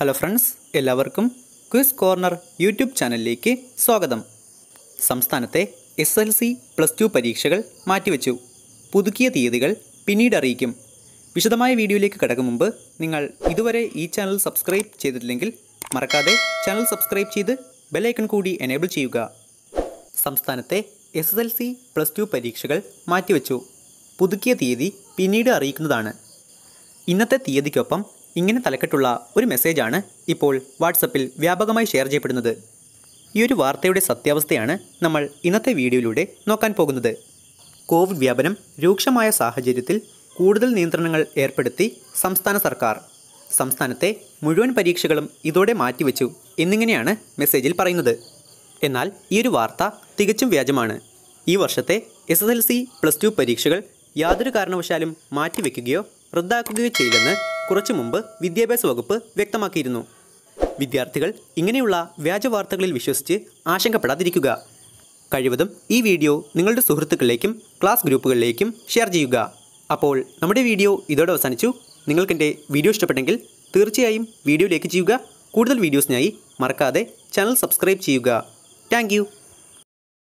hello friends എല്ലാവർക്കും quiz corner YouTube ചാനലിലേക്ക് സ്വാഗതം സംസ്ഥാനത്തെ S L C plus two പരീക്ഷകൾ മാറ്റിവെച്ചു പുതുക്കിയ തീയതികൾ പിന്നീട് അറിയിക്കും വിശദമായ വീഡിയോയിലേക്ക് കിടക്കും മുമ്പ് നിങ്ങൾ ഇതുവരെ ഈ ചാനൽ സബ്സ്ക്രൈബ് ചെയ്തിട്ടില്ലെങ്കിൽ മറക്കാതെ ചാനൽ സബ്സ്ക്രൈബ് ചെയ്ത് ബെല്ലൈക്കൺ കൂടി എനേബിൾ ചെയ്യുക സംസ്ഥാനത്തെ S L C plus two പരീക്ഷകൾ മാറ്റിവെച്ചു പുതുക്കിയ തീയതി പിന്നീട് അറിയിക്കുന്നതാണ് ഇന്നത്തെ തീയതിക്കൊപ്പം ഇങ്ങനെ തലക്കെട്ടുള്ള ഒരു മെസ്സേജാണ് ഇപ്പോൾ വാട്സപ്പിൽ വ്യാപകമായി ഷെയർ ചെയ്യപ്പെടുന്നത് ഈ ഒരു വാർത്തയുടെ സത്യാവസ്ഥയാണ് നമ്മൾ ഇന്നത്തെ വീഡിയോയിലൂടെ നോക്കാൻ പോകുന്നത് കോവിഡ് വ്യാപനം രൂക്ഷമായ സാഹചര്യത്തിൽ കൂടുതൽ നിയന്ത്രണങ്ങൾ ഏർപ്പെടുത്തി സംസ്ഥാന സർക്കാർ സംസ്ഥാനത്തെ മുഴുവൻ പരീക്ഷകളും ഇതോടെ മാറ്റിവെച്ചു എന്നിങ്ങനെയാണ് മെസ്സേജിൽ പറയുന്നത് എന്നാൽ ഈ ഒരു വാർത്ത തികച്ചും വ്യാജമാണ് ഈ വർഷത്തെ S S L C plus two പരീക്ഷകൾ യാതൊരു കാരണവശാലും മാറ്റിവെക്കുകയോ റദ്ദാക്കുകയോ ചെയ്തെന്ന് കുറച്ചു മുമ്പ് വിദ്യാഭ്യാസ വകുപ്പ് വ്യക്തമാക്കിയിരുന്നു വിദ്യാർത്ഥികൾ ഇങ്ങനെയുള്ള വ്യാജ വാർത്തകളിൽ വിശ്വസിച്ച് ആശങ്കപ്പെടാതിരിക്കുക കഴിവതും ഈ വീഡിയോ നിങ്ങളുടെ സുഹൃത്തുക്കളിലേക്കും ക്ലാസ് ഗ്രൂപ്പുകളിലേക്കും ഷെയർ ചെയ്യുക അപ്പോൾ നമ്മുടെ വീഡിയോ ഇതോടെ അവസാനിച്ചു നിങ്ങൾക്കെൻ്റെ വീഡിയോ ഇഷ്ടപ്പെട്ടെങ്കിൽ തീർച്ചയായും വീഡിയോ ലൈക്ക് ചെയ്യുക കൂടുതൽ വീഡിയോസിനായി മറക്കാതെ ചാനൽ സബ്സ്ക്രൈബ് ചെയ്യുക താങ്ക്